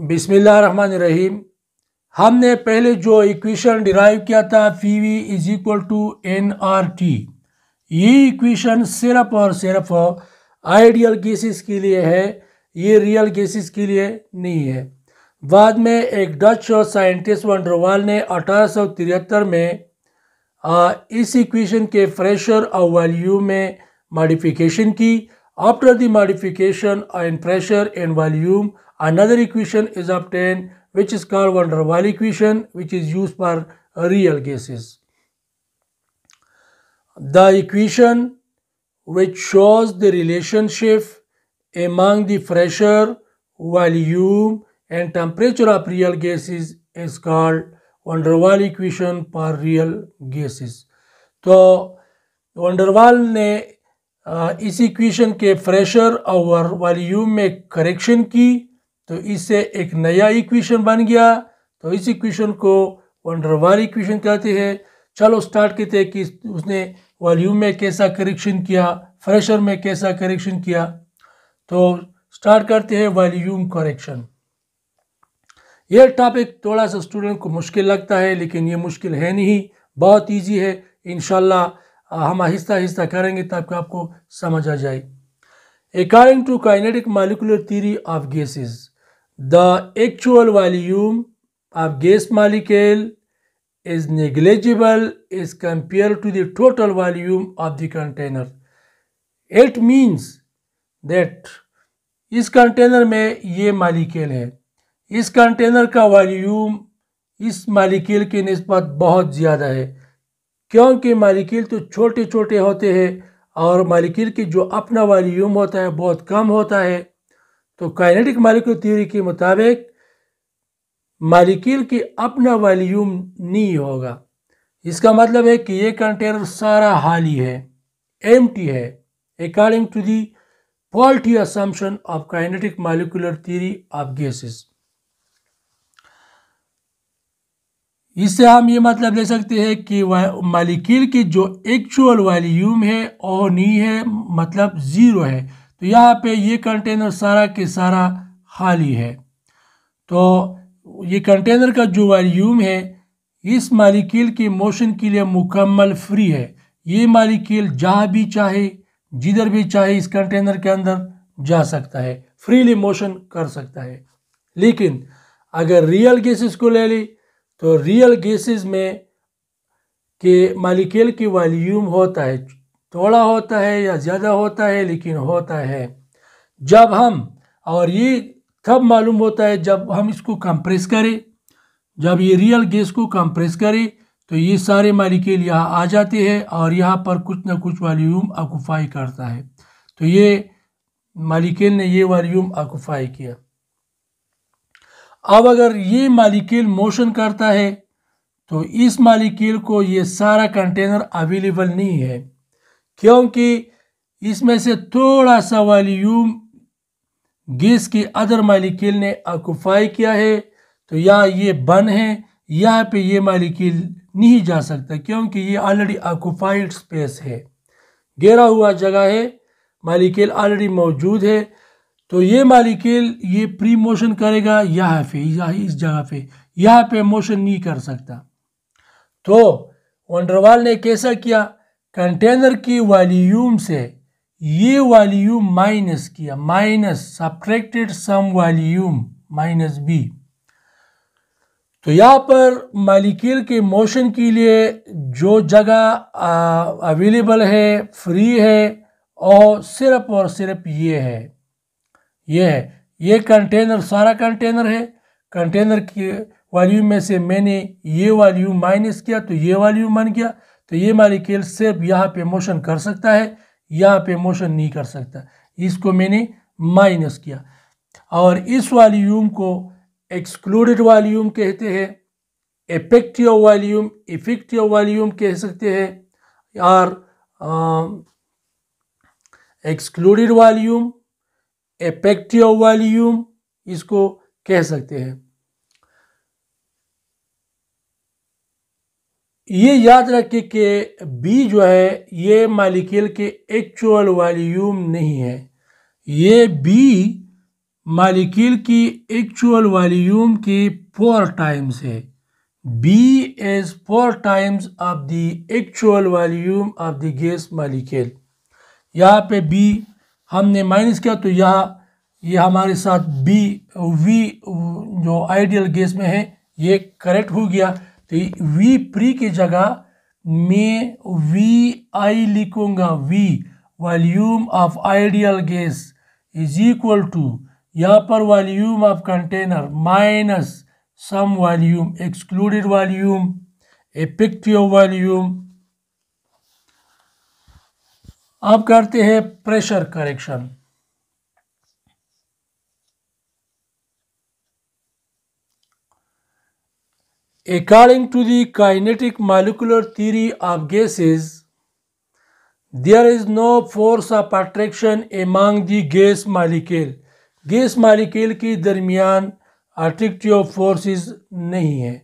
रहीम हमने पहले जो इक्वेशन डिराइव किया था P V is equal to N R T ये इक्वेशन सिर्फ और सिर्फ आइडियल केसेस के लिए है ये रियल केसेस के लिए नहीं है बाद में एक डच साइंटिस्ट वंडरवाल ने अठारह में आ, इस इक्वेशन के प्रेशर और वॉल्यूम में मॉडिफिकेशन की After the modification in pressure and volume, another equation is obtained which is called van der Waal equation which is used for real gases. The equation which shows the relationship among the pressure, volume and temperature of real gases is called van der Waal equation for real gases. So der Waal ne इस equation के pressure और volume में correction की तो इससे एक नया equation बन गया तो इस इक्वेशन को वंडरवार इक्वेशन कहते हैं चलो स्टार्ट करते हैं कि उसने वॉल्यूम में कैसा करेक्शन किया प्रेशर में कैसा करेक्शन किया तो स्टार्ट करते हैं वॉल्यूम करेक्शन यह टॉपिक थोड़ा सा स्टूडेंट को मुश्किल लगता है लेकिन ये मुश्किल है नहीं बहुत ईजी है इनशाला हम आहिस्ता आहिस्ता करेंगे ताकि आपको समझ आ जाए according to kinetic molecular theory of gases the actual volume of gas molecule is negligible is compare to the total volume of the container it means that इस कंटेनर में ये मालिकेल है इस कंटेनर का वॉल्यूम इस मालिकेल के नस्बत बहुत ज़्यादा है क्योंकि मालिकील तो छोटे छोटे होते हैं और मालिकील की जो अपना वॉल्यूम होता है बहुत कम होता है तो काइनेटिक मालिक्यूल थ्योरी के मुताबिक मालिकील की अपना वॉल्यूम नहीं होगा इसका मतलब है कि ये कंटेनर सारा हाली है एम है according to the faulty assumption of kinetic molecular theory of gases इससे हम ये मतलब ले सकते हैं कि मालिकील की जो एक्चुअल वॉल्यूम है और नी है मतलब ज़ीरो है तो यहाँ पे ये कंटेनर सारा के सारा खाली है तो ये कंटेनर का जो वॉल्यूम है इस मालिकील के मोशन के लिए मुकम्मल फ्री है ये मालिकील जहाँ भी चाहे जिधर भी चाहे इस कंटेनर के अंदर जा सकता है फ्रीली मोशन कर सकता है लेकिन अगर रियल केसेस को ले लें तो रियल गैसेस में के मालिकेल की वॉल्यूम होता है थोड़ा होता है या ज़्यादा होता है लेकिन होता है जब हम और ये तब मालूम होता है जब हम इसको कंप्रेस करें जब ये रियल गैस को कंप्रेस करें तो ये सारे मालिकेल यहाँ आ जाते हैं और यहाँ पर कुछ ना कुछ वॉल्यूम ऑक्यूफाई करता है तो ये मालिकेल ने ये वॉल्यूम ऑक्यूफाई किया अब अगर ये मालिक्यूल मोशन करता है तो इस मालिकील को ये सारा कंटेनर अवेलेबल नहीं है क्योंकि इसमें से थोड़ा सा वॉल्यूम गैस के अदर मालिकल ने ऑक्यूफाई किया है तो या ये बन है यहाँ पे ये मालिकल नहीं जा सकता क्योंकि ये ऑलरेडी ऑक्यूपाइड स्पेस है घेरा हुआ जगह है मालिक्यूल ऑलरेडी मौजूद है तो ये मालिकेल ये प्री मोशन करेगा यहाँ पे इस जगह पे यहाँ पे मोशन नहीं कर सकता तो वंडरवाल ने कैसा किया कंटेनर की वॉल्यूम से ये वॉल्यूम माइनस किया minus subtracted some volume minus B तो यहाँ पर मालिकेल के मोशन के लिए जो जगह अवेलेबल है फ्री है और सिर्फ और सिर्फ ये है ये है ये कंटेनर सारा कंटेनर है कंटेनर की वॉल्यूम में से मैंने ये वॉल्यूम माइनस किया तो ये वॉल्यूम बन गया तो ये मालिकेल सिर्फ यहाँ पे मोशन कर सकता है यहाँ पे मोशन नहीं कर सकता इसको मैंने माइनस किया और इस वॉल्यूम को एक्सक्लूडेड वॉल्यूम कहते हैं इफेक्टिव वॉल्यूम इफेक्टिव वॉल्यूम कह सकते हैं और एक्सक्लूडेड वॉल्यूम वॉल्यूम इसको कह सकते हैं ये याद रखें कि बी जो है ये मालिक्यूल के एक्चुअल वॉल्यूम नहीं है ये बी मालिक्यूल की एक्चुअल वॉल्यूम की फोर टाइम्स है B is four times of the actual volume of the gas molecule यहाँ पे बी हमने माइनस किया तो यह ये हमारे साथ बी वी जो आइडियल गैस में है ये करेक्ट हो गया तो वी प्री की जगह मैं वी आई लिखूंगा V volume of ideal gas is equal to यहाँ पर volume of container minus some volume excluded volume effective volume अब करते हैं pressure correction According to the kinetic molecular theory of gases, there is no force of attraction among the gas molecule. Gas molecule के दरमियान attractive forces नहीं है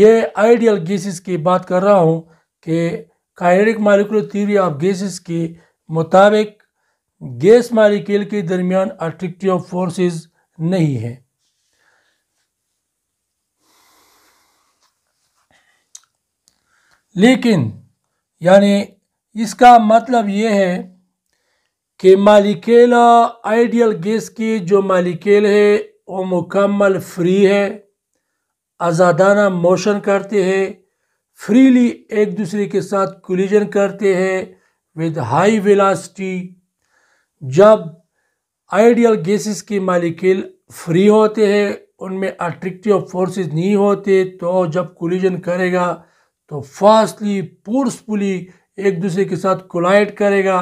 ये ideal gases की बात कर रहा हूँ कि kinetic molecular theory of gases के मुताबिक गैस मालिकेल के दरमियान अट्रैक्टिव फोर्सेस नहीं है लेकिन यानी इसका मतलब ये है कि मालिकेल आइडियल गैस की जो मालिकेल है वो मुकम्मल फ्री है आज़ादाना मोशन करते हैं फ्रीली एक दूसरे के साथ कोलिजन करते हैं विद हाई वेलासिटी जब आइडियल गैसेस के मालिकल फ्री होते हैं उनमें अट्रैक्टिव फोर्सेस नहीं होते तो जब कोलिजन करेगा तो फास्टली फोर्सफुली एक दूसरे के साथ कोलाइड करेगा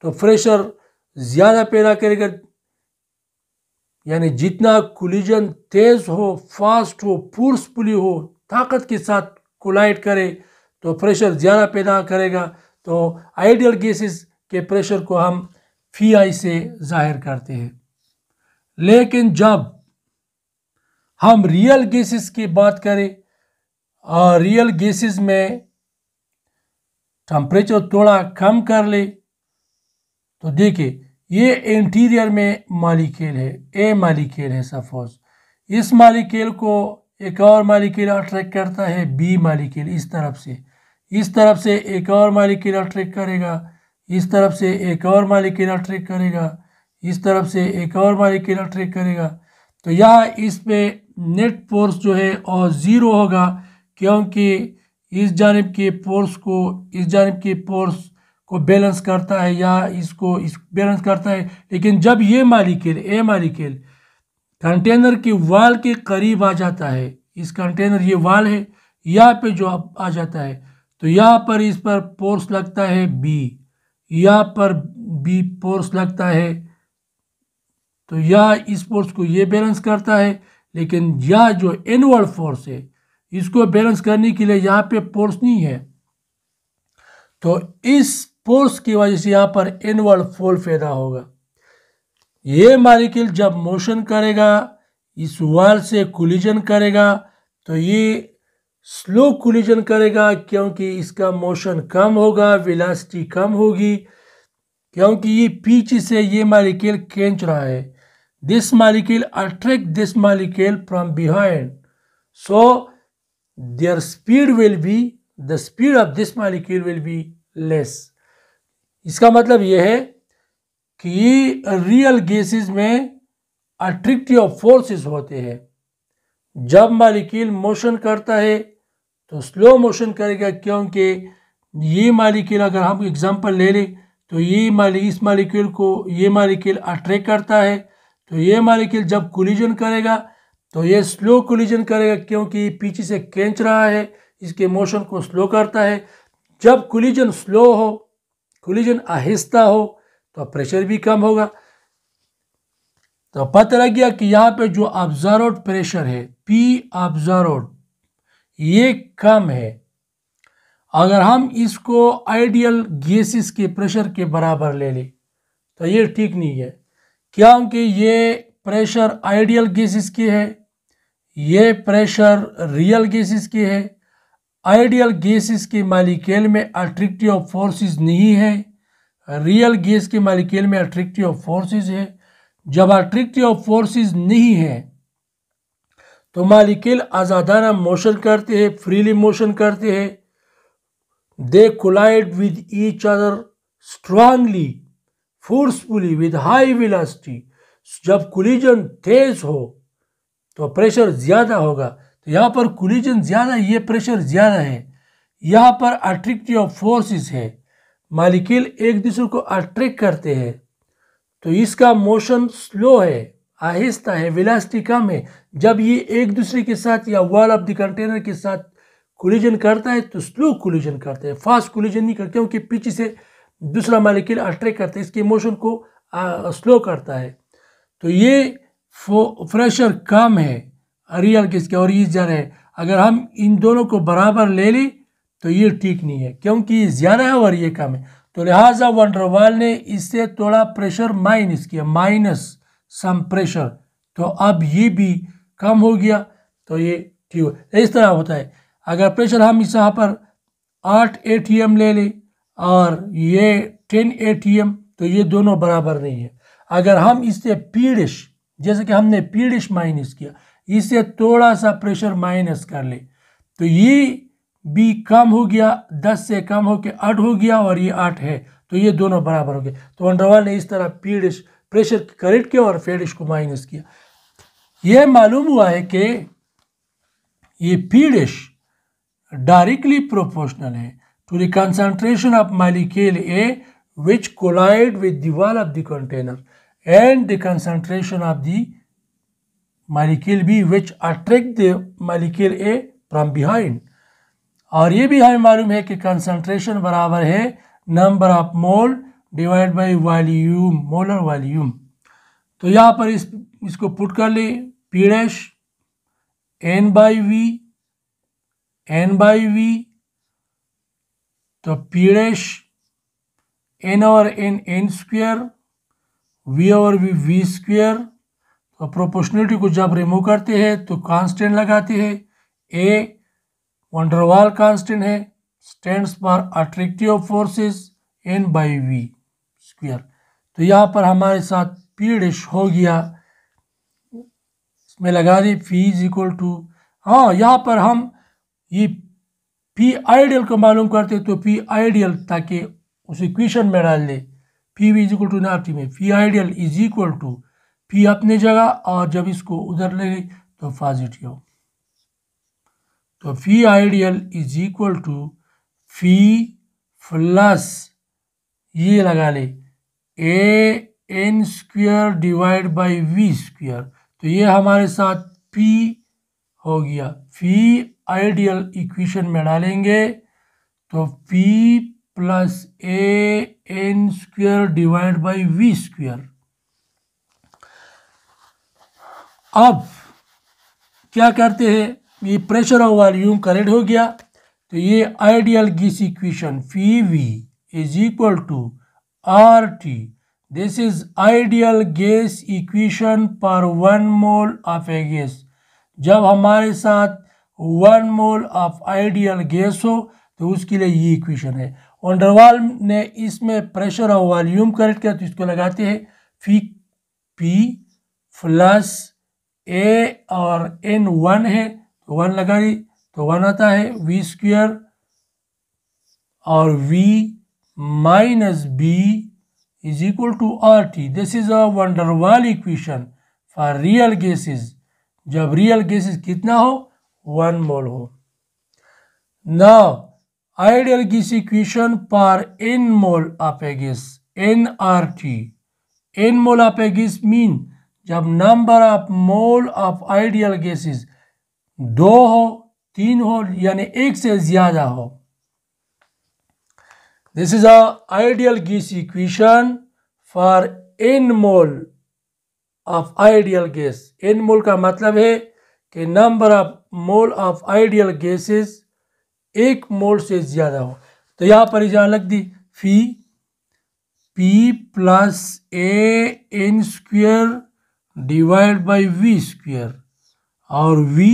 तो प्रेशर ज़्यादा पैदा करेगा यानी जितना कोलिजन तेज़ हो फास्ट हो फोर्सफुली हो ताकत के साथ कोलाइड करे तो प्रेशर ज़्यादा पैदा करेगा तो आइडियल गैसेस के प्रेशर को हम फी आई से जाहिर करते हैं लेकिन जब हम रियल गैसेस की बात करें और रियल गैसेस में टम्परेचर थोड़ा कम कर ले तो देखिए ये इंटीरियर में मालिकेल है ए मालिकेल है सपोज इस मालिकेल को एक और मालिक्यूल अट्रैक्ट करता है बी मालिक्यूल इस तरफ से इस तरफ से एक और मालिक्यूल अट्रैक्ट करेगा इस तरफ से एक और मालिक्यूल अट्रैक्ट करेगा इस तरफ से एक और मालिक्यूल अट्रैक्ट करेगा तो यह इसमें नेट फोर्स जो है और ज़ीरो होगा क्योंकि इस जानब के फोर्स को इस जानब के फोर्स को बैलेंस करता है या इसको इस बैलेंस करता है लेकिन जब ये मालिक्यूल ए मालिक्यूल कंटेनर की वाल के करीब आ जाता है इस कंटेनर ये वाल है यहाँ पे जो आ जाता है तो यहाँ पर इस पर पोर्स लगता है बी यहाँ पर बी पोर्स लगता है तो यह इस फोर्स को ये बैलेंस करता है लेकिन यह जो इनवर्ड फोर्स है इसको बैलेंस करने के लिए यहाँ पे फोर्स नहीं है तो इस फोर्स की वजह से यहाँ पर इनवर्ड फोर्स पैदा होगा ये मालिकल जब मोशन करेगा इस वाल से कुलिजन करेगा तो ये स्लो कुलिजन करेगा क्योंकि इसका मोशन कम होगा वेलासिटी कम होगी क्योंकि ये पीछे से ये मालिकल खेच रहा है this molecule attract this molecule from behind so their speed will be the speed of this molecule will be less इसका मतलब यह है कि रियल गैसेस में अट्रिक्टिव फोर्सेस होते हैं जब मालिकील मोशन करता है तो स्लो मोशन करेगा क्योंकि ये मालिकील अगर हम एग्जांपल ले लें तो ये मालिक इस मालिक्यूल को ये मालिक्यूल अट्रैक्ट करता है तो ये मालिक्यूल जब कोलिजन करेगा तो ये स्लो कोलिजन करेगा क्योंकि ये पीछे से खींच रहा है इसके मोशन को स्लो करता है जब कोलिजन स्लो हो कोलिजन आहिस्ता हो तो प्रेशर भी कम होगा तो पता लग गया कि यहां पे जो ऑब्जर्व प्रेशर है पी ऑब्जर्व ये कम है अगर हम इसको आइडियल गैसेस के प्रेशर के बराबर ले लें तो ये ठीक नहीं है क्योंकि ये प्रेशर आइडियल गैसेस के है ये प्रेशर रियल गैसेस के है आइडियल गैसेस के मालिकेल में अट्रिक्टिव फोर्सेस नहीं है रियल गैस के मालिकेल में अट्रैक्टिव फोर्सेस है जब अट्रैक्टिव फोर्सेस नहीं है तो मालिकेल आज़ादाना मोशन करते हैं फ्रीली मोशन करते हैं they collide with each other strongly forcefully with high velocity जब कुलीजन तेज हो तो प्रेशर ज़्यादा होगा तो यहाँ पर कुलीजन ज़्यादा ये प्रेशर ज़्यादा है यहाँ पर अट्रैक्टिव फोर्सेस है मालिकील एक दूसरे को अट्रैक्ट करते हैं तो इसका मोशन स्लो है आहिस्ता है विलास्टी कम है जब ये एक दूसरे के साथ या वॉल ऑफ द कंटेनर के साथ कोलिजन करता है तो स्लो कोलिजन करता है फास्ट कोलिजन नहीं करता क्योंकि पीछे से दूसरा मालिकील अट्रैक्ट करता है इसके मोशन को आ, स्लो करता है तो ये प्रेशर कम है रियल किसके और ये ज़्यादा है अगर हम इन दोनों को बराबर ले लें तो ये ठीक नहीं है क्योंकि ज़्यादा है और ये कम है तो लिहाजा वंडरवाल ने इससे थोड़ा प्रेशर माइनस किया माइनस सम प्रेशर तो अब ये भी कम हो गया तो ये ठीक हो इस तरह होता है अगर प्रेशर हम इस यहाँ पर आठ ए टी एम ले लें और ये टेन ए टी एम तो ये दोनों बराबर नहीं है अगर हम इससे पीड़िश जैसे कि हमने पीड़िश माइनस किया इससे थोड़ा सा प्रेशर माइनस कर ले तो ये बी कम हो गया दस से कम हो के आठ हो गया और ये आठ है तो ये दोनों बराबर हो गए तो अंडरवाल ने इस तरह पीडिश प्रेशर करेक्ट किया और फेडिश को माइनस किया ये मालूम हुआ है कि ये पीडिश डायरेक्टली प्रोपोर्शनल है to the concentration of molecule A which collide with दिवाल of the and the concentration of the molecule B which attract the molecule A from behind और ये भी हमें मालूम है कि कंसंट्रेशन बराबर है number of mole divide by volume molar volume तो यहाँ पर इस इसको पुट कर ले P dash N by V N by V तो पी डैश एन और एन एन स्क्वेयर वी और वी वी स्क्वेयर तो प्रोपोर्शनलिटी को जब रिमूव करते हैं तो कांस्टेंट लगाते हैं ए वंडरवाल कांस्टेंट है stands for attractive forces N by V square तो यहाँ पर हमारे साथ पी डिश हो गया इसमें लगा दी फी इज इक्वल टू हाँ यहाँ पर हम ये पी आइडियल को मालूम करते तो पी आइडियल ताकि उस इक्वेशन में डाल दे P V is equal to nRT में P ideal is equal to P अपनी जगह और जब इसको उधर ले गई तो पॉजिटिव तो P ideal is equal to P plus ये लगा ले A N square divide by V square तो ये हमारे साथ पी हो गया फी आइडियल इक्वेशन में डालेंगे तो P plus A N square divide by V square अब क्या करते हैं ये प्रेशर ऑफ वॉल्यूम करेक्ट हो गया तो ये ideal gas equation P V is equal to R T this is ideal gas equation पर one mole of a gas जब हमारे साथ one mole of ideal gas हो तो उसके लिए ये इक्वेशन है ओंडरवाल ने इसमें प्रेशर और वॉल्यूम करेक्ट किया तो इसको लगाते हैं फी पी प्लस ए और एन वन है तो वन लगा दी तो वन आता है वी स्क्वेयर और V minus B is equal to R T this is a van der Waals equation for real gases जब रियल गैसेस कितना हो वन मोल हो नाउ आइडियल गैस इक्वेशन पर N mole of a gas N R T N mole of a gas mean जब number of mole of ideal gases दो हो तीन हो यानी एक से ज़्यादा हो this is a ideal equation for N mole of ideal gas N mole का मतलब है कि number of mole of ideal gases एक मोल से ज़्यादा हो तो यहां पर जहाँ लग दी P P plus A N square divide by V square और V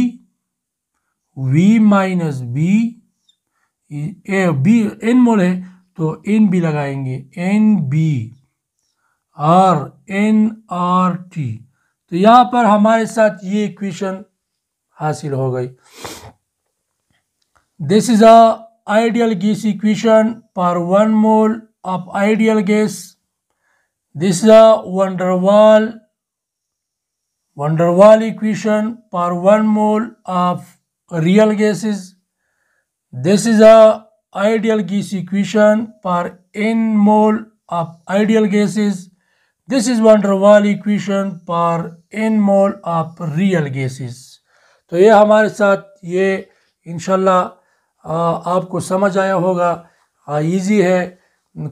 V minus B A B N mole है तो एन बी लगाएंगे N B R N R T तो यहां पर हमारे साथ ये इक्वेशन हासिल हो गई this is a ideal gas equation पर one mole of ideal gas this is a van der Waals van der Waals equation पर one mole of real gases. This is a ideal gas equation for n mole of ideal gases. This is van der Waal equation for n mole of real gases. तो ये हमारे साथ ये इनशाला आपको समझ आया होगा इजी है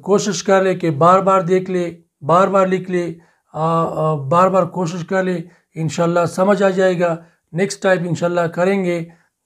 कोशिश कर ले कि बार बार देख ले बार बार लिख ले आ, आ, बार बार कोशिश कर ले इनशाला समझ आ जाएगा नेक्स्ट टाइप इनशाला करेंगे